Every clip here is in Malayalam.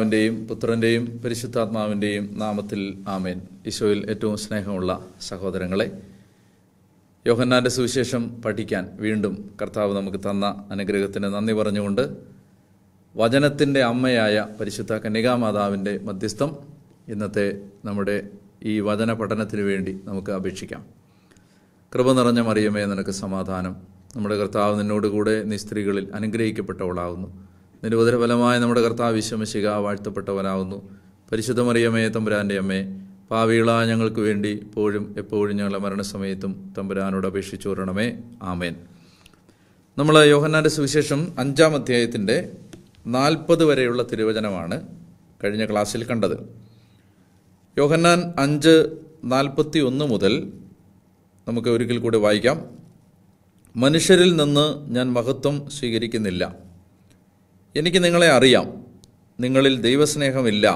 പിതാവിൻ്റെയും പുത്രൻ്റെയും പരിശുദ്ധാത്മാവിൻ്റെയും നാമത്തിൽ ആമേൻ ഈശോയിൽ ഏറ്റവും സ്നേഹമുള്ള സഹോദരങ്ങളെ യോഹന്നാൻ്റെ സുവിശേഷം പഠിക്കാൻ വീണ്ടും കർത്താവ് നമുക്ക് തന്ന അനുഗ്രഹത്തിന് നന്ദി പറഞ്ഞുകൊണ്ട് വചനത്തിൻ്റെ അമ്മയായ പരിശുദ്ധ കന്യകാമാതാവിൻ്റെ മധ്യസ്ഥം ഇന്നത്തെ നമ്മുടെ ഈ വചന പഠനത്തിന് വേണ്ടി നമുക്ക് അപേക്ഷിക്കാം കൃപ നിറഞ്ഞ മറിയമേ നിനക്ക് സമാധാനം നമ്മുടെ കർത്താവ് നിന്നോടുകൂടെ നീ സ്ത്രീകളിൽ അനുഗ്രഹിക്കപ്പെട്ടവളാകുന്നു നിരോധനഫലമായ നമ്മുടെ കർത്താവ് വിശ്വമിശിക വാഴ്ത്തപ്പെട്ടവനാകുന്നു പരിശുദ്ധമറിയമ്മേ തമ്പുരാൻ്റെ അമ്മേ പാവികള ഞങ്ങൾക്ക് വേണ്ടി ഇപ്പോഴും എപ്പോഴും ഞങ്ങളുടെ മരണസമയത്തും തമ്പുരാനോട് അപേക്ഷിച്ചു വരണമേ ആമേൻ നമ്മൾ യോഹന്നാൻ്റെ സുവിശേഷം അഞ്ചാം അധ്യായത്തിൻ്റെ നാൽപ്പത് വരെയുള്ള തിരുവചനമാണ് കഴിഞ്ഞ ക്ലാസ്സിൽ കണ്ടത് യോഹന്നാൻ അഞ്ച് നാൽപ്പത്തി ഒന്ന് മുതൽ നമുക്ക് ഒരിക്കൽ കൂടി വായിക്കാം മനുഷ്യരിൽ നിന്ന് ഞാൻ മഹത്വം സ്വീകരിക്കുന്നില്ല എനിക്ക് നിങ്ങളെ അറിയാം നിങ്ങളിൽ ദൈവസ്നേഹമില്ല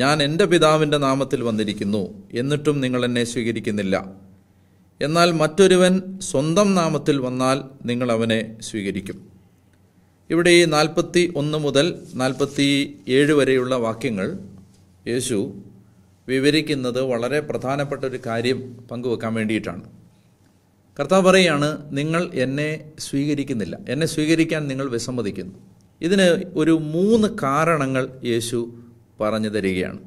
ഞാൻ എൻ്റെ പിതാവിൻ്റെ നാമത്തിൽ വന്നിരിക്കുന്നു എന്നിട്ടും നിങ്ങൾ എന്നെ സ്വീകരിക്കുന്നില്ല എന്നാൽ മറ്റൊരുവൻ സ്വന്തം നാമത്തിൽ വന്നാൽ നിങ്ങൾ അവനെ സ്വീകരിക്കും ഇവിടെ ഈ നാൽപ്പത്തി ഒന്ന് മുതൽ നാൽപ്പത്തി ഏഴ് വരെയുള്ള വാക്യങ്ങൾ യേശു വിവരിക്കുന്നത് വളരെ പ്രധാനപ്പെട്ട ഒരു കാര്യം പങ്കുവെക്കാൻ വേണ്ടിയിട്ടാണ് കർത്താവ് പറയുകയാണ് നിങ്ങൾ എന്നെ സ്വീകരിക്കുന്നില്ല എന്നെ സ്വീകരിക്കാൻ നിങ്ങൾ വിസമ്മതിക്കുന്നു ഇതിന് ഒരു മൂന്ന് കാരണങ്ങൾ യേശു പറഞ്ഞു തരികയാണ്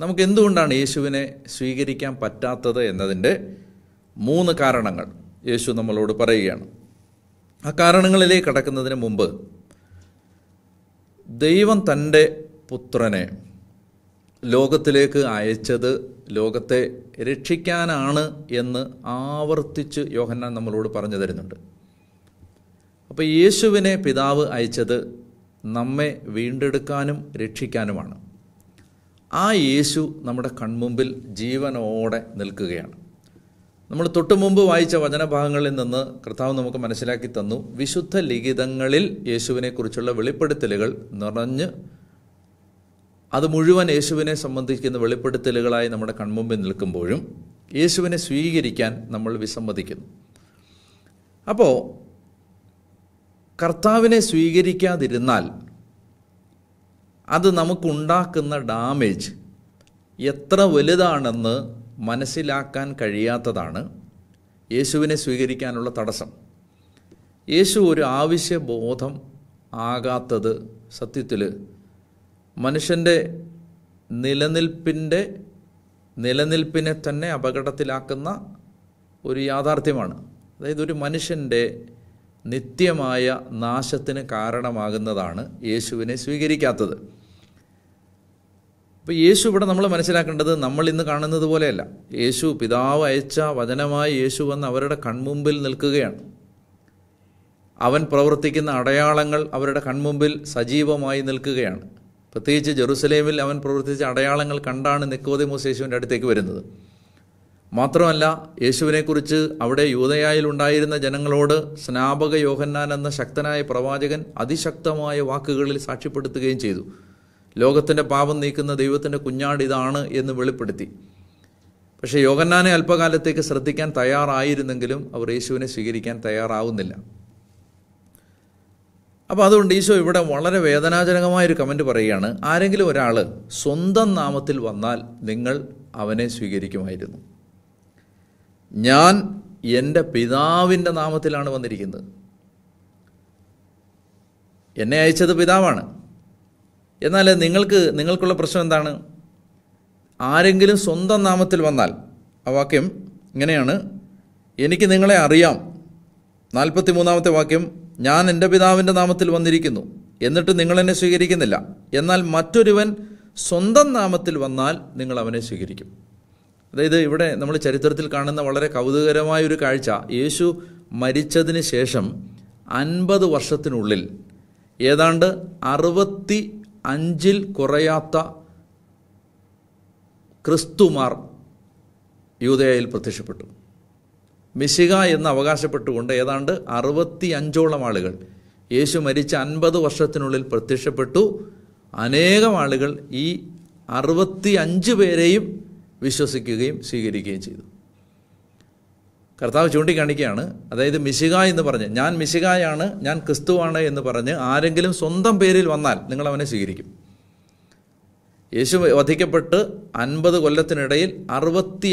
നമുക്ക് എന്തുകൊണ്ടാണ് യേശുവിനെ സ്വീകരിക്കാൻ പറ്റാത്തത് എന്നതിൻ്റെ മൂന്ന് കാരണങ്ങൾ യേശു നമ്മളോട് പറയുകയാണ് ആ കാരണങ്ങളിലേക്ക് കടക്കുന്നതിന് മുമ്പ് ദൈവം തൻ്റെ പുത്രനെ ലോകത്തിലേക്ക് അയച്ചത് ലോകത്തെ രക്ഷിക്കാനാണ് എന്ന് ആവർത്തിച്ച് യോഹന്നാൻ നമ്മളോട് പറഞ്ഞു തരുന്നുണ്ട് അപ്പോൾ യേശുവിനെ പിതാവ് അയച്ചത് നമ്മെ വീണ്ടെടുക്കാനും രക്ഷിക്കാനുമാണ് ആ യേശു നമ്മുടെ കൺമുമ്പിൽ ജീവനോടെ നിൽക്കുകയാണ് നമ്മൾ തൊട്ടു മുമ്പ് വായിച്ച വചനഭാഗങ്ങളിൽ നിന്ന് കർത്താവ് നമുക്ക് മനസ്സിലാക്കി തന്നു വിശുദ്ധ ലിഖിതങ്ങളിൽ യേശുവിനെക്കുറിച്ചുള്ള വെളിപ്പെടുത്തലുകൾ നിറഞ്ഞ് അത് മുഴുവൻ യേശുവിനെ സംബന്ധിക്കുന്ന വെളിപ്പെടുത്തലുകളായി നമ്മുടെ കൺമുമ്പിൽ നിൽക്കുമ്പോഴും യേശുവിനെ സ്വീകരിക്കാൻ നമ്മൾ വിസമ്മതിക്കുന്നു അപ്പോൾ കർത്താവിനെ സ്വീകരിക്കാതിരുന്നാൽ അത് നമുക്കുണ്ടാക്കുന്ന ഡാമേജ് എത്ര വലുതാണെന്ന് മനസ്സിലാക്കാൻ കഴിയാത്തതാണ് യേശുവിനെ സ്വീകരിക്കാനുള്ള തടസ്സം യേശു ഒരു ആവശ്യബോധം ആകാത്തത് സത്യത്തിൽ മനുഷ്യൻ്റെ നിലനിൽപ്പിൻ്റെ നിലനിൽപ്പിനെ തന്നെ അപകടത്തിലാക്കുന്ന ഒരു യാഥാർത്ഥ്യമാണ് അതായത് ഒരു മനുഷ്യൻ്റെ നിത്യമായ നാശത്തിന് കാരണമാകുന്നതാണ് യേശുവിനെ സ്വീകരിക്കാത്തത് ഇപ്പോൾ യേശു ഇവിടെ നമ്മൾ മനസ്സിലാക്കേണ്ടത് നമ്മൾ ഇന്ന് കാണുന്നത് പോലെയല്ല യേശു പിതാവ് അയച്ച വചനമായി യേശു വന്ന് അവരുടെ കൺമുമ്പിൽ നിൽക്കുകയാണ് അവൻ പ്രവർത്തിക്കുന്ന അടയാളങ്ങൾ അവരുടെ കൺമുമ്പിൽ സജീവമായി നിൽക്കുകയാണ് പ്രത്യേകിച്ച് ജെറുസലേമിൽ അവൻ പ്രവർത്തിച്ച അടയാളങ്ങൾ കണ്ടാണ് നിക്കോദിമോസ് യേശുവിൻ്റെ അടുത്തേക്ക് വരുന്നത് മാത്രമല്ല യേശുവിനെക്കുറിച്ച് അവിടെ യൂതയായിൽ ഉണ്ടായിരുന്ന ജനങ്ങളോട് സ്നാപക യോഹന്നാൻ എന്ന ശക്തനായ പ്രവാചകൻ അതിശക്തമായ വാക്കുകളിൽ സാക്ഷ്യപ്പെടുത്തുകയും ചെയ്തു ലോകത്തിൻ്റെ പാപം നീക്കുന്ന ദൈവത്തിൻ്റെ കുഞ്ഞാട് ഇതാണ് എന്ന് വെളിപ്പെടുത്തി പക്ഷേ യോഗന്നാനെ അല്പകാലത്തേക്ക് ശ്രദ്ധിക്കാൻ തയ്യാറായിരുന്നെങ്കിലും അവർ യേശുവിനെ സ്വീകരിക്കാൻ തയ്യാറാവുന്നില്ല അപ്പോൾ അതുകൊണ്ട് ഈശോ ഇവിടെ വളരെ വേദനാജനകമായൊരു കമൻ്റ് പറയുകയാണ് ആരെങ്കിലും ഒരാൾ സ്വന്തം നാമത്തിൽ വന്നാൽ നിങ്ങൾ അവനെ സ്വീകരിക്കുമായിരുന്നു ഞാൻ എൻ്റെ പിതാവിൻ്റെ നാമത്തിലാണ് വന്നിരിക്കുന്നത് എന്നെ അയച്ചത് പിതാവാണ് എന്നാൽ നിങ്ങൾക്ക് നിങ്ങൾക്കുള്ള പ്രശ്നം എന്താണ് ആരെങ്കിലും സ്വന്തം നാമത്തിൽ വന്നാൽ ആ വാക്യം ഇങ്ങനെയാണ് എനിക്ക് നിങ്ങളെ അറിയാം നാൽപ്പത്തി മൂന്നാമത്തെ വാക്യം ഞാൻ എൻ്റെ പിതാവിൻ്റെ നാമത്തിൽ വന്നിരിക്കുന്നു എന്നിട്ട് നിങ്ങളെന്നെ സ്വീകരിക്കുന്നില്ല എന്നാൽ മറ്റൊരുവൻ സ്വന്തം നാമത്തിൽ വന്നാൽ നിങ്ങൾ അവനെ സ്വീകരിക്കും അതായത് ഇവിടെ നമ്മൾ ചരിത്രത്തിൽ കാണുന്ന വളരെ കൗതുകരമായ ഒരു കാഴ്ച യേശു മരിച്ചതിന് ശേഷം അൻപത് വർഷത്തിനുള്ളിൽ ഏതാണ്ട് അറുപത്തി അഞ്ചിൽ കുറയാത്ത ക്രിസ്തുമാർ യൂതയായിൽ പ്രത്യക്ഷപ്പെട്ടു മിശിക എന്ന് അവകാശപ്പെട്ടുകൊണ്ട് ഏതാണ്ട് അറുപത്തി അഞ്ചോളം ആളുകൾ യേശു മരിച്ച അൻപത് വർഷത്തിനുള്ളിൽ പ്രത്യക്ഷപ്പെട്ടു അനേകം ആളുകൾ ഈ അറുപത്തി അഞ്ച് പേരെയും വിശ്വസിക്കുകയും സ്വീകരിക്കുകയും ചെയ്തു കർത്താവ് ചൂണ്ടിക്കാണിക്കുകയാണ് അതായത് മിശിക എന്ന് പറഞ്ഞ് ഞാൻ മിശികായാണ് ഞാൻ ക്രിസ്തുവാണ് എന്ന് പറഞ്ഞ് ആരെങ്കിലും സ്വന്തം പേരിൽ വന്നാൽ നിങ്ങൾ അവനെ സ്വീകരിക്കും യേശു വധിക്കപ്പെട്ട് അൻപത് കൊല്ലത്തിനിടയിൽ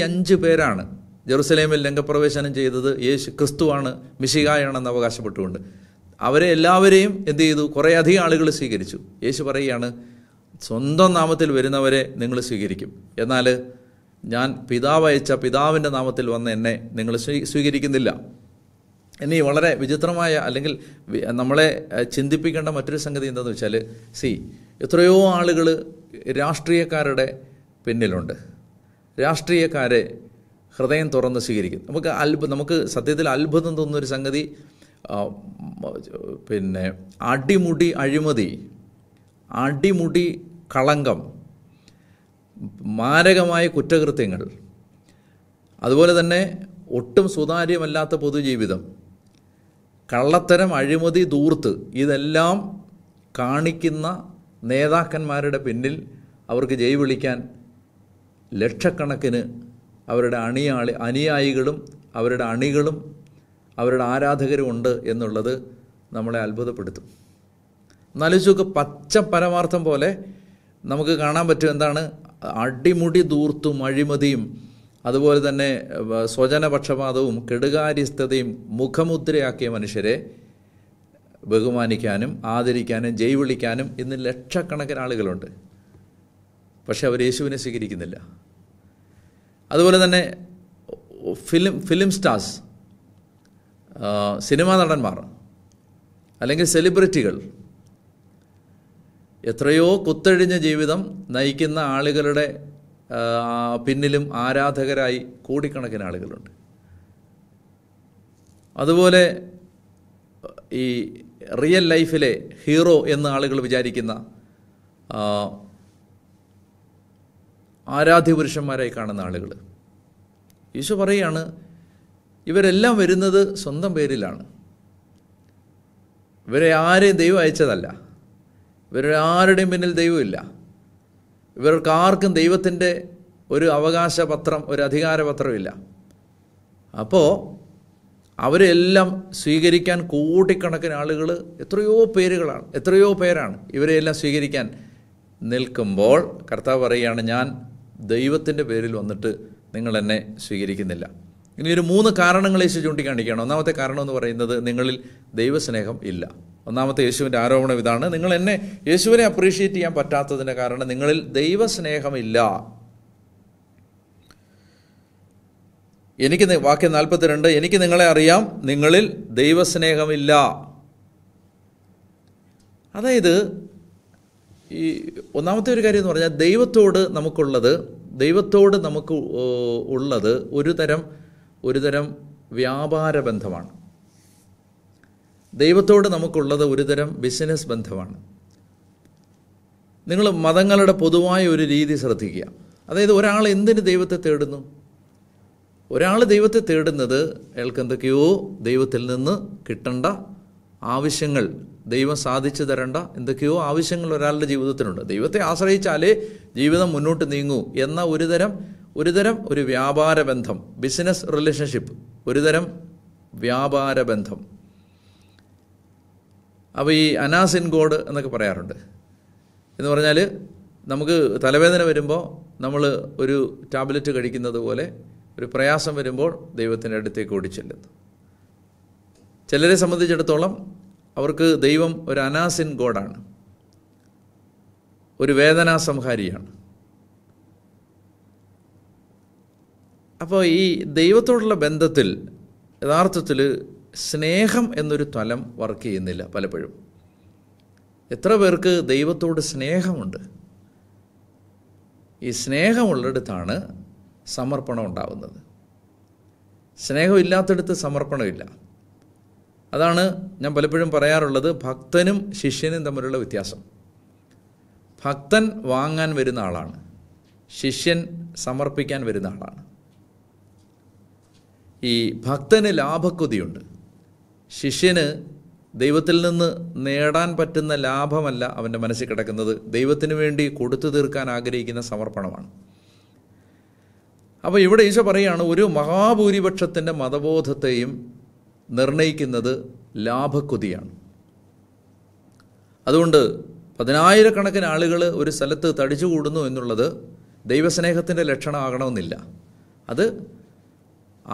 അഞ്ച് പേരാണ് ജെറുസലേമിൽ രംഗപ്രവേശനം ചെയ്തത് യേശു ക്രിസ്തുവാണ് മിശികായാണെന്ന് അവകാശപ്പെട്ടുകൊണ്ട് അവരെ എല്ലാവരെയും എന്ത് ചെയ്തു കുറേ അധികം ആളുകൾ സ്വീകരിച്ചു യേശു പറയുകയാണ് സ്വന്തം നാമത്തിൽ വരുന്നവരെ നിങ്ങൾ സ്വീകരിക്കും എന്നാൽ ഞാൻ പിതാവ് അയച്ച പിതാവിൻ്റെ നാമത്തിൽ വന്ന് എന്നെ നിങ്ങൾ സ്വീകരിക്കുന്നില്ല ഇനി വളരെ വിചിത്രമായ അല്ലെങ്കിൽ നമ്മളെ ചിന്തിപ്പിക്കേണ്ട മറ്റൊരു സംഗതി എന്താണെന്ന് വെച്ചാൽ സി എത്രയോ ആളുകൾ രാഷ്ട്രീയക്കാരുടെ പിന്നിലുണ്ട് രാഷ്ട്രീയക്കാരെ ഹൃദയം തുറന്ന് സ്വീകരിക്കും നമുക്ക് അത്ഭുത നമുക്ക് സത്യത്തിൽ അത്ഭുതം തോന്നുന്നൊരു സംഗതി പിന്നെ അടിമുടി അഴിമതി അടിമുടി കളങ്കം മാരകമായ കുറ്റകൃത്യങ്ങൾ അതുപോലെ തന്നെ ഒട്ടും സുതാര്യമല്ലാത്ത പൊതുജീവിതം കള്ളത്തരം അഴിമതി ദൂർത്ത് ഇതെല്ലാം കാണിക്കുന്ന നേതാക്കന്മാരുടെ പിന്നിൽ അവർക്ക് ജയ് വിളിക്കാൻ ലക്ഷക്കണക്കിന് അവരുടെ അണിയാളി അനുയായികളും അവരുടെ അണികളും അവരുടെ ആരാധകരും ഉണ്ട് എന്നുള്ളത് നമ്മളെ അത്ഭുതപ്പെടുത്തും നാലോചിച്ചൊക്കെ പച്ച പരമാർത്ഥം പോലെ നമുക്ക് കാണാൻ പറ്റും എന്താണ് അടിമുടി ദൂർത്തും അഴിമതിയും അതുപോലെ തന്നെ സ്വജനപക്ഷപാതവും കെടുകാര്യസ്ഥതയും മുഖമുദ്രയാക്കിയ മനുഷ്യരെ ബഹുമാനിക്കാനും ആദരിക്കാനും വിളിക്കാനും ഇന്ന് ലക്ഷക്കണക്കിന് ആളുകളുണ്ട് പക്ഷെ അവർ യേശുവിനെ സ്വീകരിക്കുന്നില്ല അതുപോലെ തന്നെ ഫിലിം ഫിലിം സ്റ്റാർസ് സിനിമാ നടന്മാർ അല്ലെങ്കിൽ സെലിബ്രിറ്റികൾ എത്രയോ കുത്തഴിഞ്ഞ ജീവിതം നയിക്കുന്ന ആളുകളുടെ പിന്നിലും ആരാധകരായി കോടിക്കണക്കിന് ആളുകളുണ്ട് അതുപോലെ ഈ റിയൽ ലൈഫിലെ ഹീറോ എന്ന് ആളുകൾ വിചാരിക്കുന്ന ആരാധ്യപുരുഷന്മാരായി കാണുന്ന ആളുകൾ ഈശോ പറയുകയാണ് ഇവരെല്ലാം വരുന്നത് സ്വന്തം പേരിലാണ് ഇവരെ ആരെയും ദൈവം അയച്ചതല്ല ഇവരൊരാരുടെയും പിന്നിൽ ദൈവമില്ല ഇവർക്ക് ആർക്കും ദൈവത്തിൻ്റെ ഒരു അവകാശപത്രം ഒരു അധികാരപത്രമില്ല അപ്പോൾ അവരെല്ലാം സ്വീകരിക്കാൻ കോടിക്കണക്കിന് ആളുകൾ എത്രയോ പേരുകളാണ് എത്രയോ പേരാണ് എല്ലാം സ്വീകരിക്കാൻ നിൽക്കുമ്പോൾ കർത്താവ് പറയുകയാണ് ഞാൻ ദൈവത്തിൻ്റെ പേരിൽ വന്നിട്ട് നിങ്ങൾ എന്നെ സ്വീകരിക്കുന്നില്ല ഇനി ഒരു മൂന്ന് കാരണങ്ങൾ ചൂണ്ടിക്കാണിക്കുകയാണ് ഒന്നാമത്തെ കാരണം എന്ന് പറയുന്നത് നിങ്ങളിൽ ദൈവസ്നേഹം ഇല്ല ഒന്നാമത്തെ യേശുവിൻ്റെ ആരോപണം ഇതാണ് നിങ്ങൾ എന്നെ യേശുവിനെ അപ്രീഷിയേറ്റ് ചെയ്യാൻ പറ്റാത്തതിൻ്റെ കാരണം നിങ്ങളിൽ ദൈവസ്നേഹമില്ല എനിക്ക് വാക്യം നാൽപ്പത്തിരണ്ട് എനിക്ക് നിങ്ങളെ അറിയാം നിങ്ങളിൽ ദൈവസ്നേഹമില്ല അതായത് ഈ ഒന്നാമത്തെ ഒരു കാര്യം എന്ന് പറഞ്ഞാൽ ദൈവത്തോട് നമുക്കുള്ളത് ദൈവത്തോട് നമുക്ക് ഉള്ളത് ഒരു തരം ഒരു തരം വ്യാപാര ബന്ധമാണ് ദൈവത്തോട് നമുക്കുള്ളത് ഒരുതരം ബിസിനസ് ബന്ധമാണ് നിങ്ങൾ മതങ്ങളുടെ പൊതുവായ ഒരു രീതി ശ്രദ്ധിക്കുക അതായത് ഒരാൾ എന്തിന് ദൈവത്തെ തേടുന്നു ഒരാൾ ദൈവത്തെ തേടുന്നത് അയാൾക്ക് എന്തൊക്കെയോ ദൈവത്തിൽ നിന്ന് കിട്ടേണ്ട ആവശ്യങ്ങൾ ദൈവം സാധിച്ചു തരേണ്ട എന്തൊക്കെയോ ആവശ്യങ്ങൾ ഒരാളുടെ ജീവിതത്തിലുണ്ട് ദൈവത്തെ ആശ്രയിച്ചാലേ ജീവിതം മുന്നോട്ട് നീങ്ങൂ എന്ന ഒരുതരം ഒരുതരം ഒരു വ്യാപാര ബന്ധം ബിസിനസ് റിലേഷൻഷിപ്പ് ഒരുതരം വ്യാപാര ബന്ധം അപ്പോൾ ഈ അനാസിൻ ഗോഡ് എന്നൊക്കെ പറയാറുണ്ട് എന്ന് പറഞ്ഞാൽ നമുക്ക് തലവേദന വരുമ്പോൾ നമ്മൾ ഒരു ടാബ്ലറ്റ് കഴിക്കുന്നത് പോലെ ഒരു പ്രയാസം വരുമ്പോൾ ദൈവത്തിൻ്റെ അടുത്തേക്ക് ഓടിച്ചെല്ലുന്നു ചിലരെ സംബന്ധിച്ചിടത്തോളം അവർക്ക് ദൈവം ഒരു അനാസിൻ ഗോഡാണ് ഒരു വേദനാ സംഹാരിയാണ് അപ്പോൾ ഈ ദൈവത്തോടുള്ള ബന്ധത്തിൽ യഥാർത്ഥത്തിൽ സ്നേഹം എന്നൊരു തലം വർക്ക് ചെയ്യുന്നില്ല പലപ്പോഴും എത്ര പേർക്ക് ദൈവത്തോട് സ്നേഹമുണ്ട് ഈ സ്നേഹമുള്ളിടത്താണ് സമർപ്പണം ഉണ്ടാവുന്നത് സ്നേഹമില്ലാത്തടത്ത് സമർപ്പണമില്ല അതാണ് ഞാൻ പലപ്പോഴും പറയാറുള്ളത് ഭക്തനും ശിഷ്യനും തമ്മിലുള്ള വ്യത്യാസം ഭക്തൻ വാങ്ങാൻ വരുന്ന ആളാണ് ശിഷ്യൻ സമർപ്പിക്കാൻ വരുന്ന ആളാണ് ഈ ഭക്തന് ലാഭക്കുതിയുണ്ട് ശിഷ്യന് ദൈവത്തിൽ നിന്ന് നേടാൻ പറ്റുന്ന ലാഭമല്ല അവൻ്റെ മനസ്സിൽ കിടക്കുന്നത് ദൈവത്തിന് വേണ്ടി കൊടുത്തു തീർക്കാൻ ആഗ്രഹിക്കുന്ന സമർപ്പണമാണ് അപ്പോൾ ഇവിടെ ഈശോ പറയുകയാണ് ഒരു മഹാഭൂരിപക്ഷത്തിൻ്റെ മതബോധത്തെയും നിർണയിക്കുന്നത് ലാഭക്കൊതിയാണ് അതുകൊണ്ട് പതിനായിരക്കണക്കിന് ആളുകൾ ഒരു സ്ഥലത്ത് തടിച്ചുകൂടുന്നു എന്നുള്ളത് ദൈവസ്നേഹത്തിൻ്റെ ലക്ഷണമാകണമെന്നില്ല അത്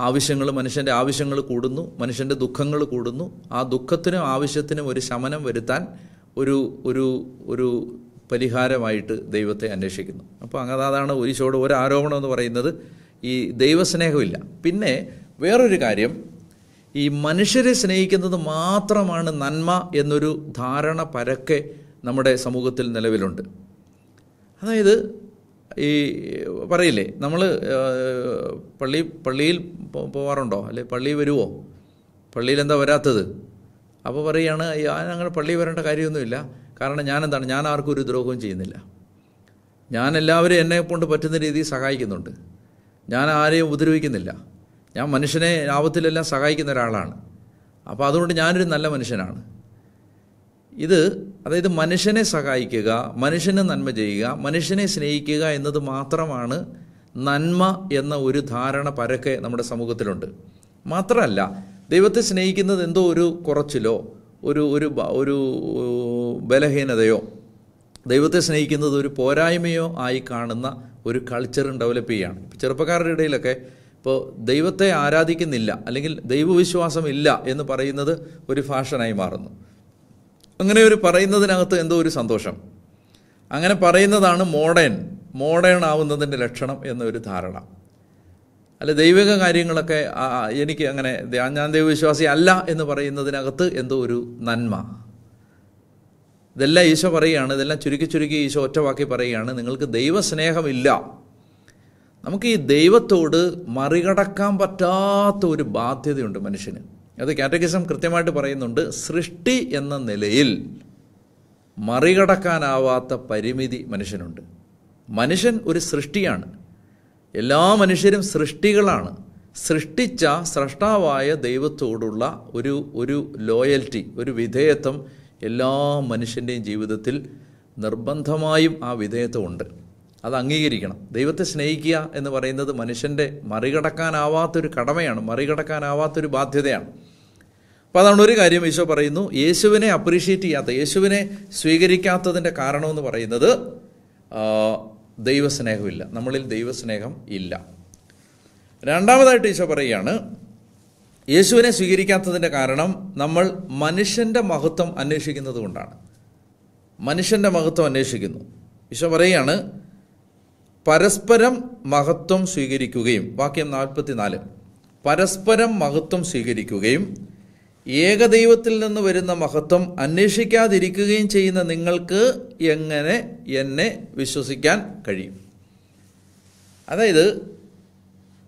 ആവശ്യങ്ങൾ മനുഷ്യൻ്റെ ആവശ്യങ്ങൾ കൂടുന്നു മനുഷ്യൻ്റെ ദുഃഖങ്ങൾ കൂടുന്നു ആ ദുഃഖത്തിനും ആവശ്യത്തിനും ഒരു ശമനം വരുത്താൻ ഒരു ഒരു ഒരു പരിഹാരമായിട്ട് ദൈവത്തെ അന്വേഷിക്കുന്നു അപ്പോൾ അങ്ങനെ അതാണ് ഒരീശോട് ഒരു ആരോപണം എന്ന് പറയുന്നത് ഈ ദൈവസ്നേഹമില്ല പിന്നെ വേറൊരു കാര്യം ഈ മനുഷ്യരെ സ്നേഹിക്കുന്നത് മാത്രമാണ് നന്മ എന്നൊരു ധാരണ പരക്കെ നമ്മുടെ സമൂഹത്തിൽ നിലവിലുണ്ട് അതായത് ഈ പറയില്ലേ നമ്മൾ പള്ളി പള്ളിയിൽ പോവാറുണ്ടോ അല്ലെ പള്ളിയിൽ വരുമോ പള്ളിയിൽ എന്താ വരാത്തത് അപ്പോൾ പറയുകയാണ് ഞാൻ അങ്ങനെ പള്ളി വരേണ്ട കാര്യമൊന്നുമില്ല കാരണം ഞാൻ എന്താണ് ഞാൻ ആർക്കും ഒരു ദ്രോഹവും ചെയ്യുന്നില്ല ഞാൻ എല്ലാവരും എന്നെ കൊണ്ട് പറ്റുന്ന രീതിയിൽ സഹായിക്കുന്നുണ്ട് ഞാൻ ആരെയും ഉപദ്രവിക്കുന്നില്ല ഞാൻ മനുഷ്യനെ ആപത്തിലെല്ലാം സഹായിക്കുന്ന ഒരാളാണ് അപ്പോൾ അതുകൊണ്ട് ഞാനൊരു നല്ല മനുഷ്യനാണ് ഇത് അതായത് മനുഷ്യനെ സഹായിക്കുക മനുഷ്യന് നന്മ ചെയ്യുക മനുഷ്യനെ സ്നേഹിക്കുക എന്നത് മാത്രമാണ് നന്മ എന്ന ഒരു ധാരണ പരക്കെ നമ്മുടെ സമൂഹത്തിലുണ്ട് മാത്രമല്ല ദൈവത്തെ സ്നേഹിക്കുന്നത് എന്തോ ഒരു കുറച്ചിലോ ഒരു ഒരു ഒരു ബലഹീനതയോ ദൈവത്തെ സ്നേഹിക്കുന്നത് ഒരു പോരായ്മയോ ആയി കാണുന്ന ഒരു കൾച്ചർ ഡെവലപ്പ് ചെയ്യുകയാണ് ഇപ്പോൾ ചെറുപ്പക്കാരുടെ ഇടയിലൊക്കെ ഇപ്പോൾ ദൈവത്തെ ആരാധിക്കുന്നില്ല അല്ലെങ്കിൽ ദൈവവിശ്വാസമില്ല എന്ന് പറയുന്നത് ഒരു ഫാഷനായി മാറുന്നു അങ്ങനെ ഒരു പറയുന്നതിനകത്ത് എന്തോ ഒരു സന്തോഷം അങ്ങനെ പറയുന്നതാണ് മോഡേൺ മോഡേൺ ആവുന്നതിൻ്റെ ലക്ഷണം എന്നൊരു ധാരണ അല്ല ദൈവിക കാര്യങ്ങളൊക്കെ എനിക്ക് അങ്ങനെ ഞാൻ ദൈവവിശ്വാസി അല്ല എന്ന് പറയുന്നതിനകത്ത് എന്തോ ഒരു നന്മ ഇതെല്ലാം ഈശോ പറയുകയാണ് ഇതെല്ലാം ചുരുക്കി ചുരുക്കി ഈശോ ഒറ്റവാക്കി പറയുകയാണ് നിങ്ങൾക്ക് ദൈവസ്നേഹമില്ല നമുക്ക് ഈ ദൈവത്തോട് മറികടക്കാൻ പറ്റാത്ത ഒരു ബാധ്യതയുണ്ട് മനുഷ്യന് അത് കാറ്റഗിസം കൃത്യമായിട്ട് പറയുന്നുണ്ട് സൃഷ്ടി എന്ന നിലയിൽ മറികടക്കാനാവാത്ത പരിമിതി മനുഷ്യനുണ്ട് മനുഷ്യൻ ഒരു സൃഷ്ടിയാണ് എല്ലാ മനുഷ്യരും സൃഷ്ടികളാണ് സൃഷ്ടിച്ച സ്രഷ്ടാവായ ദൈവത്തോടുള്ള ഒരു ഒരു ലോയൽറ്റി ഒരു വിധേയത്വം എല്ലാ മനുഷ്യൻ്റെയും ജീവിതത്തിൽ നിർബന്ധമായും ആ വിധേയത്വമുണ്ട് അത് അംഗീകരിക്കണം ദൈവത്തെ സ്നേഹിക്കുക എന്ന് പറയുന്നത് മനുഷ്യൻ്റെ മറികടക്കാനാവാത്തൊരു കടമയാണ് മറികടക്കാനാവാത്തൊരു ബാധ്യതയാണ് അപ്പോൾ അതാണ് ഒരു കാര്യം ഈശോ പറയുന്നു യേശുവിനെ അപ്രീഷിയേറ്റ് ചെയ്യാത്ത യേശുവിനെ സ്വീകരിക്കാത്തതിൻ്റെ കാരണമെന്ന് പറയുന്നത് ദൈവസ്നേഹമില്ല നമ്മളിൽ ദൈവസ്നേഹം ഇല്ല രണ്ടാമതായിട്ട് ഈശോ പറയുകയാണ് യേശുവിനെ സ്വീകരിക്കാത്തതിൻ്റെ കാരണം നമ്മൾ മനുഷ്യൻ്റെ മഹത്വം അന്വേഷിക്കുന്നത് കൊണ്ടാണ് മനുഷ്യൻ്റെ മഹത്വം അന്വേഷിക്കുന്നു ഈശോ പറയുകയാണ് പരസ്പരം മഹത്വം സ്വീകരിക്കുകയും വാക്യം നാൽപ്പത്തിനാല് പരസ്പരം മഹത്വം സ്വീകരിക്കുകയും ഏകദൈവത്തിൽ നിന്ന് വരുന്ന മഹത്വം അന്വേഷിക്കാതിരിക്കുകയും ചെയ്യുന്ന നിങ്ങൾക്ക് എങ്ങനെ എന്നെ വിശ്വസിക്കാൻ കഴിയും അതായത്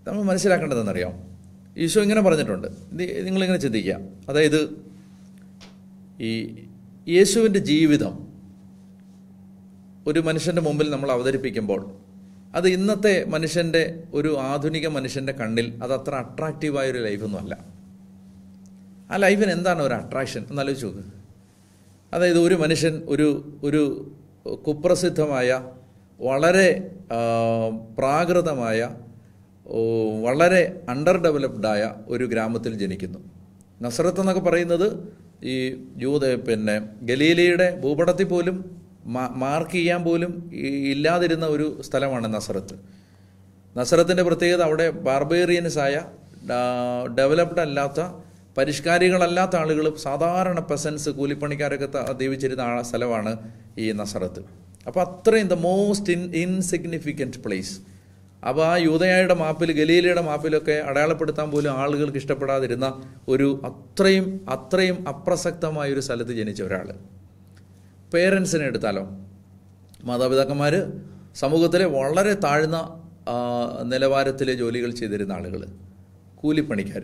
നമ്മൾ മനസ്സിലാക്കേണ്ടതെന്നറിയാം ഈശോ ഇങ്ങനെ പറഞ്ഞിട്ടുണ്ട് നിങ്ങളിങ്ങനെ ചിന്തിക്കുക അതായത് ഈ യേശുവിൻ്റെ ജീവിതം ഒരു മനുഷ്യൻ്റെ മുമ്പിൽ നമ്മൾ അവതരിപ്പിക്കുമ്പോൾ അത് ഇന്നത്തെ മനുഷ്യൻ്റെ ഒരു ആധുനിക മനുഷ്യൻ്റെ കണ്ണിൽ അത് അത്ര അട്രാക്റ്റീവായ ഒരു ലൈഫൊന്നുമല്ല ആ ലൈഫിന് എന്താണ് ഒരു അട്രാക്ഷൻ എന്നാലോചിച്ച് നോക്ക് അതായത് ഒരു മനുഷ്യൻ ഒരു ഒരു കുപ്രസിദ്ധമായ വളരെ പ്രാകൃതമായ വളരെ അണ്ടർ ഡെവലപ്ഡായ ഒരു ഗ്രാമത്തിൽ ജനിക്കുന്നു നസ്രത്ത് എന്നൊക്കെ പറയുന്നത് ഈ ജൂത പിന്നെ ഗലീലയുടെ ഭൂപടത്തിൽ പോലും മാർക്ക് ചെയ്യാൻ പോലും ഇല്ലാതിരുന്ന ഒരു സ്ഥലമാണ് നസറത്ത് നസറത്തിൻ്റെ പ്രത്യേകത അവിടെ ബാർബേറിയൻസായ ഡെവലപ്ഡ് അല്ലാത്ത പരിഷ്കാരികളല്ലാത്ത ആളുകൾ സാധാരണ പെസൻസ് കൂലിപ്പണിക്കാരൊക്കെ ജീവിച്ചിരുന്ന ആ സ്ഥലമാണ് ഈ നസറത്ത് അപ്പോൾ അത്രയും the most in insignificant place അപ്പോൾ ആ യൂതയായുടെ മാപ്പിൽ ഗലീലയുടെ മാപ്പിലൊക്കെ അടയാളപ്പെടുത്താൻ പോലും ആളുകൾക്ക് ഇഷ്ടപ്പെടാതിരുന്ന ഒരു അത്രയും അത്രയും അപ്രസക്തമായ ഒരു സ്ഥലത്ത് ജനിച്ച ഒരാൾ പേരൻസിനെ എടുത്താലോ മാതാപിതാക്കന്മാർ സമൂഹത്തിലെ വളരെ താഴ്ന്ന നിലവാരത്തിലെ ജോലികൾ ചെയ്തിരുന്ന ആളുകൾ കൂലിപ്പണിക്കാർ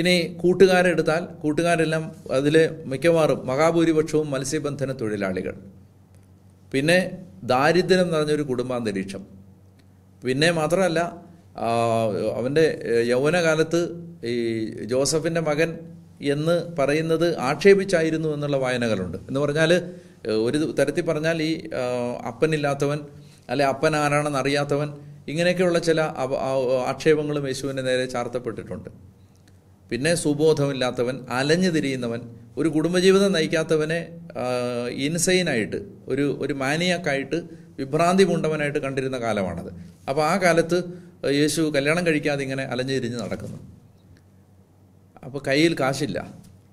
ഇനി കൂട്ടുകാരെടുത്താൽ കൂട്ടുകാരെല്ലാം അതിലെ മിക്കവാറും മഹാഭൂരിപക്ഷവും മത്സ്യബന്ധന തൊഴിലാളികൾ പിന്നെ ദാരിദ്ര്യം നിറഞ്ഞൊരു കുടുംബാന്തരീക്ഷം പിന്നെ മാത്രമല്ല അവൻ്റെ യൗവനകാലത്ത് ഈ ജോസഫിൻ്റെ മകൻ എന്ന് പറയുന്നത് ആക്ഷേപിച്ചായിരുന്നു എന്നുള്ള വായനകളുണ്ട് എന്ന് പറഞ്ഞാൽ ഒരു തരത്തിൽ പറഞ്ഞാൽ ഈ അപ്പനില്ലാത്തവൻ അല്ലെ അപ്പൻ ആരാണെന്ന് അറിയാത്തവൻ ഇങ്ങനെയൊക്കെയുള്ള ചില ആക്ഷേപങ്ങളും യേശുവിൻ്റെ നേരെ ചാർത്തപ്പെട്ടിട്ടുണ്ട് പിന്നെ സുബോധമില്ലാത്തവൻ അലഞ്ഞു തിരിയുന്നവൻ ഒരു കുടുംബജീവിതം നയിക്കാത്തവനെ ഇൻസൈനായിട്ട് ഒരു ഒരു മാനിയാക്കായിട്ട് വിഭ്രാന്തി കൊണ്ടവനായിട്ട് കണ്ടിരുന്ന കാലമാണത് അപ്പോൾ ആ കാലത്ത് യേശു കല്യാണം കഴിക്കാതെ ഇങ്ങനെ അലഞ്ഞു തിരിഞ്ഞ് നടക്കുന്നു അപ്പോൾ കയ്യിൽ കാശില്ല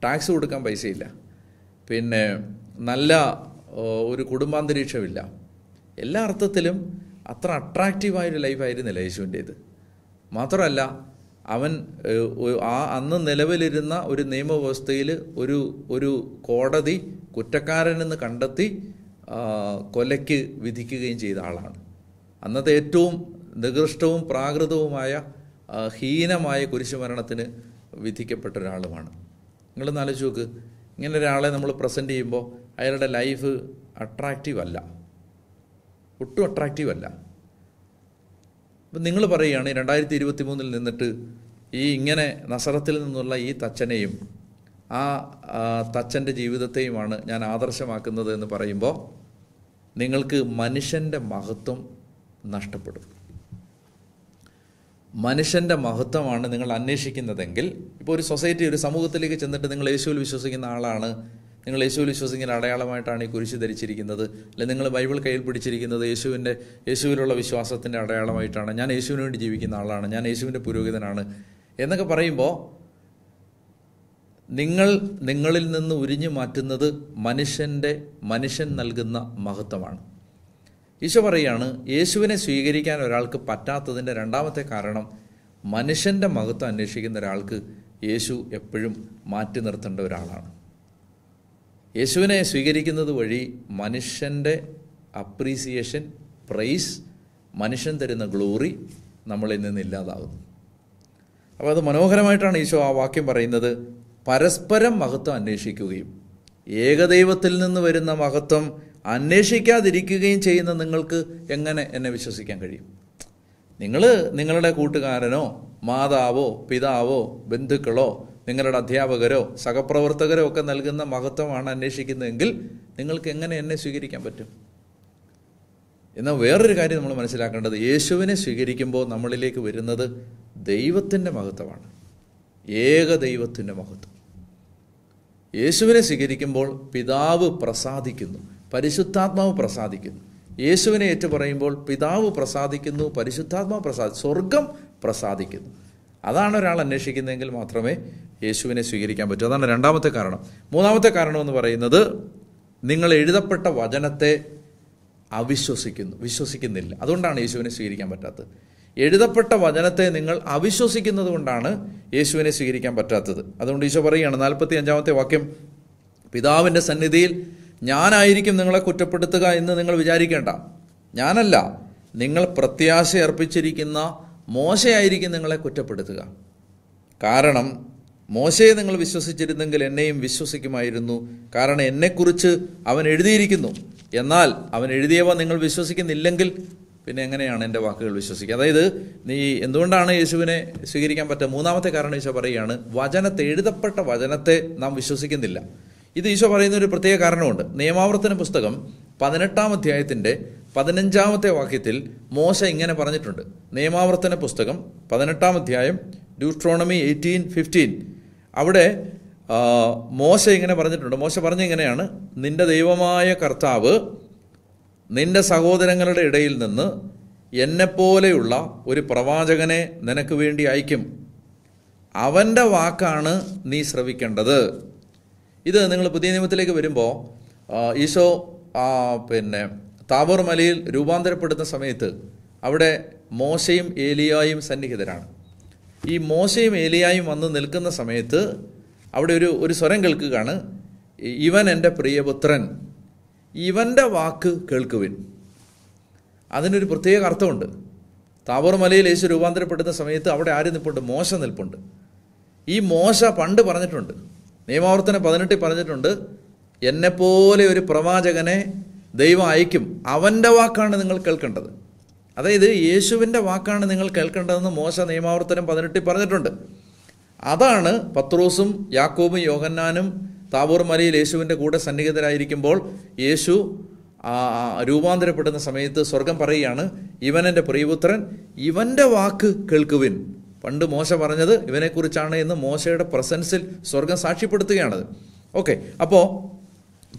ടാക്സ് കൊടുക്കാൻ പൈസയില്ല പിന്നെ നല്ല ഒരു കുടുംബാന്തരീക്ഷമില്ല എല്ലാ അർത്ഥത്തിലും അത്ര അട്രാക്റ്റീവായൊരു ലൈഫായിരുന്നില്ല ഇത് മാത്രമല്ല അവൻ ആ അന്ന് നിലവിലിരുന്ന ഒരു നിയമവ്യവസ്ഥയിൽ ഒരു ഒരു കോടതി കുറ്റക്കാരനെന്ന് കണ്ടെത്തി കൊലയ്ക്ക് വിധിക്കുകയും ചെയ്ത ആളാണ് അന്നത്തെ ഏറ്റവും നികൃഷ്ടവും പ്രാകൃതവുമായ ഹീനമായ കുരിശുമരണത്തിന് വിധിക്കപ്പെട്ട ഒരാളുമാണ് നിങ്ങളൊന്ന് ആലോചിച്ച് നോക്ക് ഇങ്ങനെ ഒരാളെ നമ്മൾ പ്രസൻറ്റ് ചെയ്യുമ്പോൾ അയാളുടെ ലൈഫ് അട്രാക്റ്റീവ് അല്ല ഒട്ടും അട്രാക്റ്റീവ് അല്ല അപ്പം നിങ്ങൾ പറയുകയാണ് രണ്ടായിരത്തി ഇരുപത്തി മൂന്നിൽ നിന്നിട്ട് ഈ ഇങ്ങനെ നസറത്തിൽ നിന്നുള്ള ഈ തച്ചനെയും ആ തച്ചൻ്റെ ജീവിതത്തെയുമാണ് ഞാൻ ആദർശമാക്കുന്നത് എന്ന് പറയുമ്പോൾ നിങ്ങൾക്ക് മനുഷ്യൻ്റെ മഹത്വം നഷ്ടപ്പെടും മനുഷ്യൻ്റെ മഹത്വമാണ് നിങ്ങൾ അന്വേഷിക്കുന്നതെങ്കിൽ ഇപ്പോൾ ഒരു സൊസൈറ്റി ഒരു സമൂഹത്തിലേക്ക് ചെന്നിട്ട് നിങ്ങൾ യേശുവിൽ വിശ്വസിക്കുന്ന ആളാണ് നിങ്ങൾ യേശുവിൽ വിശ്വസിക്കുന്ന അടയാളമായിട്ടാണ് ഈ കുരിശ് ധരിച്ചിരിക്കുന്നത് അല്ലെങ്കിൽ നിങ്ങൾ ബൈബിൾ കയ്യിൽ പിടിച്ചിരിക്കുന്നത് യേശുവിൻ്റെ യേശുവിലുള്ള വിശ്വാസത്തിൻ്റെ അടയാളമായിട്ടാണ് ഞാൻ യേശുവിന് വേണ്ടി ജീവിക്കുന്ന ആളാണ് ഞാൻ യേശുവിൻ്റെ പുരോഹിതനാണ് എന്നൊക്കെ പറയുമ്പോൾ നിങ്ങൾ നിങ്ങളിൽ നിന്ന് ഉരിഞ്ഞു മാറ്റുന്നത് മനുഷ്യൻ്റെ മനുഷ്യൻ നൽകുന്ന മഹത്വമാണ് ഈശോ പറയുകയാണ് യേശുവിനെ സ്വീകരിക്കാൻ ഒരാൾക്ക് പറ്റാത്തതിൻ്റെ രണ്ടാമത്തെ കാരണം മനുഷ്യൻ്റെ മഹത്വം അന്വേഷിക്കുന്ന ഒരാൾക്ക് യേശു എപ്പോഴും മാറ്റി നിർത്തേണ്ട ഒരാളാണ് യേശുവിനെ സ്വീകരിക്കുന്നത് വഴി മനുഷ്യൻ്റെ അപ്രീസിയേഷൻ പ്രൈസ് മനുഷ്യൻ തരുന്ന ഗ്ലോറി നമ്മളിൽ നിന്ന് ഇല്ലാതാകുന്നു അപ്പോൾ അത് മനോഹരമായിട്ടാണ് ഈശോ ആ വാക്യം പറയുന്നത് പരസ്പരം മഹത്വം അന്വേഷിക്കുകയും ഏകദൈവത്തിൽ നിന്ന് വരുന്ന മഹത്വം അന്വേഷിക്കാതിരിക്കുകയും ചെയ്യുന്ന നിങ്ങൾക്ക് എങ്ങനെ എന്നെ വിശ്വസിക്കാൻ കഴിയും നിങ്ങൾ നിങ്ങളുടെ കൂട്ടുകാരനോ മാതാവോ പിതാവോ ബന്ധുക്കളോ നിങ്ങളുടെ അധ്യാപകരോ സഹപ്രവർത്തകരോ ഒക്കെ നൽകുന്ന മഹത്വമാണ് അന്വേഷിക്കുന്നതെങ്കിൽ നിങ്ങൾക്ക് എങ്ങനെ എന്നെ സ്വീകരിക്കാൻ പറ്റും എന്നാൽ വേറൊരു കാര്യം നമ്മൾ മനസ്സിലാക്കേണ്ടത് യേശുവിനെ സ്വീകരിക്കുമ്പോൾ നമ്മളിലേക്ക് വരുന്നത് ദൈവത്തിൻ്റെ മഹത്വമാണ് ഏക ദൈവത്തിൻ്റെ മഹത്വം യേശുവിനെ സ്വീകരിക്കുമ്പോൾ പിതാവ് പ്രസാദിക്കുന്നു പരിശുദ്ധാത്മാവ് പ്രസാദിക്കുന്നു യേശുവിനെ ഏറ്റു പറയുമ്പോൾ പിതാവ് പ്രസാദിക്കുന്നു പരിശുദ്ധാത്മാവ് പ്രസാദി സ്വർഗം പ്രസാദിക്കുന്നു അതാണ് ഒരാൾ അന്വേഷിക്കുന്നതെങ്കിൽ മാത്രമേ യേശുവിനെ സ്വീകരിക്കാൻ പറ്റൂ അതാണ് രണ്ടാമത്തെ കാരണം മൂന്നാമത്തെ കാരണം എന്ന് പറയുന്നത് നിങ്ങൾ എഴുതപ്പെട്ട വചനത്തെ അവിശ്വസിക്കുന്നു വിശ്വസിക്കുന്നില്ല അതുകൊണ്ടാണ് യേശുവിനെ സ്വീകരിക്കാൻ പറ്റാത്തത് എഴുതപ്പെട്ട വചനത്തെ നിങ്ങൾ അവിശ്വസിക്കുന്നത് കൊണ്ടാണ് യേശുവിനെ സ്വീകരിക്കാൻ പറ്റാത്തത് അതുകൊണ്ട് ഈശോ പറയുകയാണ് നാൽപ്പത്തി അഞ്ചാമത്തെ വാക്യം പിതാവിൻ്റെ സന്നിധിയിൽ ഞാനായിരിക്കും നിങ്ങളെ കുറ്റപ്പെടുത്തുക എന്ന് നിങ്ങൾ വിചാരിക്കേണ്ട ഞാനല്ല നിങ്ങൾ പ്രത്യാശ അർപ്പിച്ചിരിക്കുന്ന മോശയായിരിക്കും നിങ്ങളെ കുറ്റപ്പെടുത്തുക കാരണം മോശയെ നിങ്ങൾ വിശ്വസിച്ചിരുന്നെങ്കിൽ എന്നെയും വിശ്വസിക്കുമായിരുന്നു കാരണം എന്നെക്കുറിച്ച് അവൻ എഴുതിയിരിക്കുന്നു എന്നാൽ അവൻ എഴുതിയവ നിങ്ങൾ വിശ്വസിക്കുന്നില്ലെങ്കിൽ പിന്നെ എങ്ങനെയാണ് എൻ്റെ വാക്കുകൾ വിശ്വസിക്കുക അതായത് നീ എന്തുകൊണ്ടാണ് യേശുവിനെ സ്വീകരിക്കാൻ പറ്റുക മൂന്നാമത്തെ കാരണം വെച്ചാൽ പറയുകയാണ് വചനത്തെ എഴുതപ്പെട്ട വചനത്തെ നാം വിശ്വസിക്കുന്നില്ല ഇത് ഈശോ പറയുന്ന ഒരു പ്രത്യേക കാരണമുണ്ട് നിയമാവർത്തന പുസ്തകം പതിനെട്ടാം അധ്യായത്തിൻ്റെ പതിനഞ്ചാമത്തെ വാക്യത്തിൽ മോശ ഇങ്ങനെ പറഞ്ഞിട്ടുണ്ട് നിയമാവർത്തന പുസ്തകം പതിനെട്ടാം അധ്യായം ഡ്യൂട്രോണമി എയ്റ്റീൻ ഫിഫ്റ്റീൻ അവിടെ മോശ ഇങ്ങനെ പറഞ്ഞിട്ടുണ്ട് മോശ പറഞ്ഞിങ്ങനെയാണ് നിന്റെ ദൈവമായ കർത്താവ് നിന്റെ സഹോദരങ്ങളുടെ ഇടയിൽ നിന്ന് എന്നെപ്പോലെയുള്ള ഒരു പ്രവാചകനെ നിനക്ക് വേണ്ടി അയക്കും അവൻ്റെ വാക്കാണ് നീ ശ്രവിക്കേണ്ടത് ഇത് നിങ്ങൾ പുതിയ നിയമത്തിലേക്ക് വരുമ്പോൾ ഈശോ പിന്നെ താബോർ മലയിൽ രൂപാന്തരപ്പെടുന്ന സമയത്ത് അവിടെ മോശയും ഏലിയായും സന്നിഹിതരാണ് ഈ മോശയും ഏലിയായും വന്ന് നിൽക്കുന്ന സമയത്ത് അവിടെ ഒരു ഒരു സ്വരം കേൾക്കുകയാണ് ഇവൻ എൻ്റെ പ്രിയപുത്രൻ ഇവൻ്റെ വാക്ക് കേൾക്കുവിൻ അതിനൊരു പ്രത്യേക അർത്ഥമുണ്ട് താബോർ മലയിൽ യേശു രൂപാന്തരപ്പെടുന്ന സമയത്ത് അവിടെ ആര് നിൽപ്പുണ്ട് മോശ നിൽപ്പുണ്ട് ഈ മോശ പണ്ട് പറഞ്ഞിട്ടുണ്ട് നിയമാവർത്തനം പതിനെട്ടിൽ പറഞ്ഞിട്ടുണ്ട് എന്നെപ്പോലെ ഒരു പ്രവാചകനെ ദൈവം അയക്കും അവൻ്റെ വാക്കാണ് നിങ്ങൾ കേൾക്കേണ്ടത് അതായത് യേശുവിൻ്റെ വാക്കാണ് നിങ്ങൾ കേൾക്കേണ്ടതെന്ന് മോശ നിയമാവർത്തനം പതിനെട്ടിൽ പറഞ്ഞിട്ടുണ്ട് അതാണ് പത്രോസും യാക്കോബും യോഹന്നാനും താബൂർ മലയിൽ യേശുവിൻ്റെ കൂടെ സന്നിഹിതരായിരിക്കുമ്പോൾ യേശു രൂപാന്തരപ്പെടുന്ന സമയത്ത് സ്വർഗം പറയുകയാണ് ഇവൻ എൻ്റെ പ്രിയപുത്രൻ ഇവൻ്റെ വാക്ക് കേൾക്കുവിൻ പണ്ട് മോശ പറഞ്ഞത് ഇവനെക്കുറിച്ചാണ് എന്ന് മോശയുടെ പ്രസൻസിൽ സ്വർഗം സാക്ഷ്യപ്പെടുത്തുകയാണത് ഓക്കെ അപ്പോൾ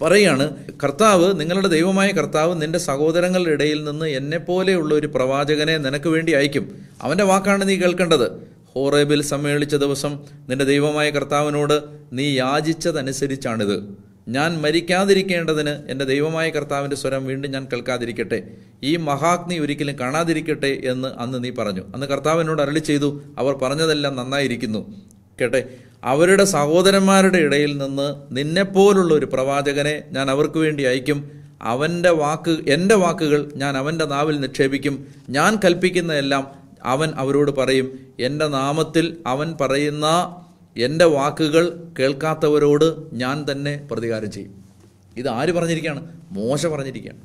പറയാണ് കർത്താവ് നിങ്ങളുടെ ദൈവമായ കർത്താവ് നിന്റെ സഹോദരങ്ങളുടെ ഇടയിൽ നിന്ന് എന്നെപ്പോലെയുള്ള ഒരു പ്രവാചകനെ നിനക്ക് വേണ്ടി അയക്കും അവൻ്റെ വാക്കാണ് നീ കേൾക്കേണ്ടത് ഹോറേബിൽ സമ്മേളിച്ച ദിവസം നിന്റെ ദൈവമായ കർത്താവിനോട് നീ യാചിച്ചതനുസരിച്ചാണിത് ഞാൻ മരിക്കാതിരിക്കേണ്ടതിന് എൻ്റെ ദൈവമായ കർത്താവിൻ്റെ സ്വരം വീണ്ടും ഞാൻ കേൾക്കാതിരിക്കട്ടെ ഈ മഹാഗ്നി ഒരിക്കലും കാണാതിരിക്കട്ടെ എന്ന് അന്ന് നീ പറഞ്ഞു അന്ന് കർത്താവിനോട് അരളി ചെയ്തു അവർ പറഞ്ഞതെല്ലാം നന്നായിരിക്കുന്നു കേട്ടെ അവരുടെ സഹോദരന്മാരുടെ ഇടയിൽ നിന്ന് നിന്നെപ്പോലുള്ള ഒരു പ്രവാചകനെ ഞാൻ അവർക്ക് വേണ്ടി അയക്കും അവൻ്റെ വാക്ക് എൻ്റെ വാക്കുകൾ ഞാൻ അവൻ്റെ നാവിൽ നിക്ഷേപിക്കും ഞാൻ കൽപ്പിക്കുന്നതെല്ലാം അവൻ അവരോട് പറയും എൻ്റെ നാമത്തിൽ അവൻ പറയുന്ന എൻ്റെ വാക്കുകൾ കേൾക്കാത്തവരോട് ഞാൻ തന്നെ പ്രതികാരം ചെയ്യും ഇത് ആര് പറഞ്ഞിരിക്കുകയാണ് മോശ പറഞ്ഞിരിക്കുകയാണ്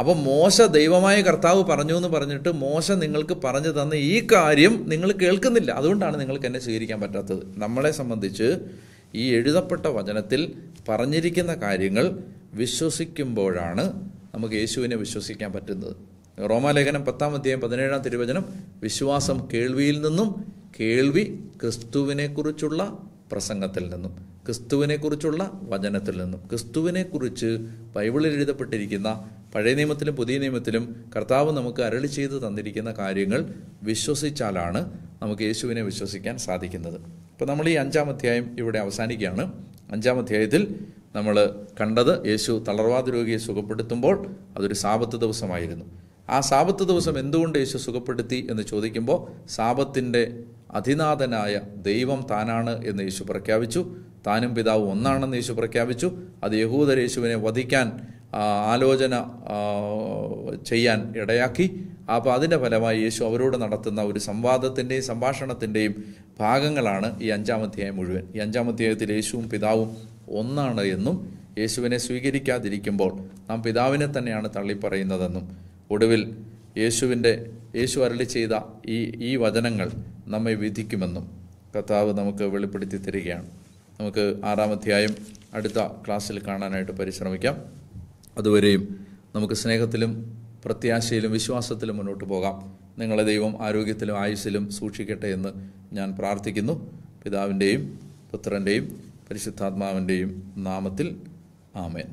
അപ്പോൾ മോശ ദൈവമായ കർത്താവ് പറഞ്ഞു എന്ന് പറഞ്ഞിട്ട് മോശ നിങ്ങൾക്ക് പറഞ്ഞു തന്ന ഈ കാര്യം നിങ്ങൾ കേൾക്കുന്നില്ല അതുകൊണ്ടാണ് നിങ്ങൾക്ക് എന്നെ സ്വീകരിക്കാൻ പറ്റാത്തത് നമ്മളെ സംബന്ധിച്ച് ഈ എഴുതപ്പെട്ട വചനത്തിൽ പറഞ്ഞിരിക്കുന്ന കാര്യങ്ങൾ വിശ്വസിക്കുമ്പോഴാണ് നമുക്ക് യേശുവിനെ വിശ്വസിക്കാൻ പറ്റുന്നത് റോമാലേഖനം പത്താം അധ്യായം പതിനേഴാം തിരുവചനം വിശ്വാസം കേൾവിയിൽ നിന്നും കേൾവി ക്രിസ്തുവിനെക്കുറിച്ചുള്ള പ്രസംഗത്തിൽ നിന്നും ക്രിസ്തുവിനെക്കുറിച്ചുള്ള വചനത്തിൽ നിന്നും ക്രിസ്തുവിനെക്കുറിച്ച് ബൈബിളിൽ എഴുതപ്പെട്ടിരിക്കുന്ന പഴയ നിയമത്തിലും പുതിയ നിയമത്തിലും കർത്താവ് നമുക്ക് അരളി ചെയ്ത് തന്നിരിക്കുന്ന കാര്യങ്ങൾ വിശ്വസിച്ചാലാണ് നമുക്ക് യേശുവിനെ വിശ്വസിക്കാൻ സാധിക്കുന്നത് ഇപ്പോൾ നമ്മൾ ഈ അഞ്ചാം അധ്യായം ഇവിടെ അവസാനിക്കുകയാണ് അഞ്ചാം അധ്യായത്തിൽ നമ്മൾ കണ്ടത് യേശു തളർവാദ രോഗിയെ സുഖപ്പെടുത്തുമ്പോൾ അതൊരു സാപത്ത് ദിവസമായിരുന്നു ആ സാപത്ത് ദിവസം എന്തുകൊണ്ട് യേശു സുഖപ്പെടുത്തി എന്ന് ചോദിക്കുമ്പോൾ സാപത്തിൻ്റെ അധിനാഥനായ ദൈവം താനാണ് എന്ന് യേശു പ്രഖ്യാപിച്ചു താനും പിതാവ് ഒന്നാണെന്ന് യേശു പ്രഖ്യാപിച്ചു അത് യഹൂദർ യേശുവിനെ വധിക്കാൻ ആലോചന ചെയ്യാൻ ഇടയാക്കി അപ്പോൾ അതിൻ്റെ ഫലമായി യേശു അവരോട് നടത്തുന്ന ഒരു സംവാദത്തിൻ്റെയും സംഭാഷണത്തിൻ്റെയും ഭാഗങ്ങളാണ് ഈ അഞ്ചാമധ്യായം മുഴുവൻ ഈ അഞ്ചാമധ്യായത്തിൽ യേശുവും പിതാവും ഒന്നാണ് എന്നും യേശുവിനെ സ്വീകരിക്കാതിരിക്കുമ്പോൾ നാം പിതാവിനെ തന്നെയാണ് തള്ളിപ്പറയുന്നതെന്നും ഒടുവിൽ യേശുവിൻ്റെ യേശു അരളി ചെയ്ത ഈ ഈ വചനങ്ങൾ നമ്മെ വിധിക്കുമെന്നും കർത്താവ് നമുക്ക് വെളിപ്പെടുത്തി തരികയാണ് നമുക്ക് ആറാം അധ്യായം അടുത്ത ക്ലാസ്സിൽ കാണാനായിട്ട് പരിശ്രമിക്കാം അതുവരെയും നമുക്ക് സ്നേഹത്തിലും പ്രത്യാശയിലും വിശ്വാസത്തിലും മുന്നോട്ട് പോകാം നിങ്ങളെ ദൈവം ആരോഗ്യത്തിലും ആയുസ്സിലും സൂക്ഷിക്കട്ടെ എന്ന് ഞാൻ പ്രാർത്ഥിക്കുന്നു പിതാവിൻ്റെയും പുത്രൻ്റെയും പരിശുദ്ധാത്മാവിൻ്റെയും നാമത്തിൽ ആമേൻ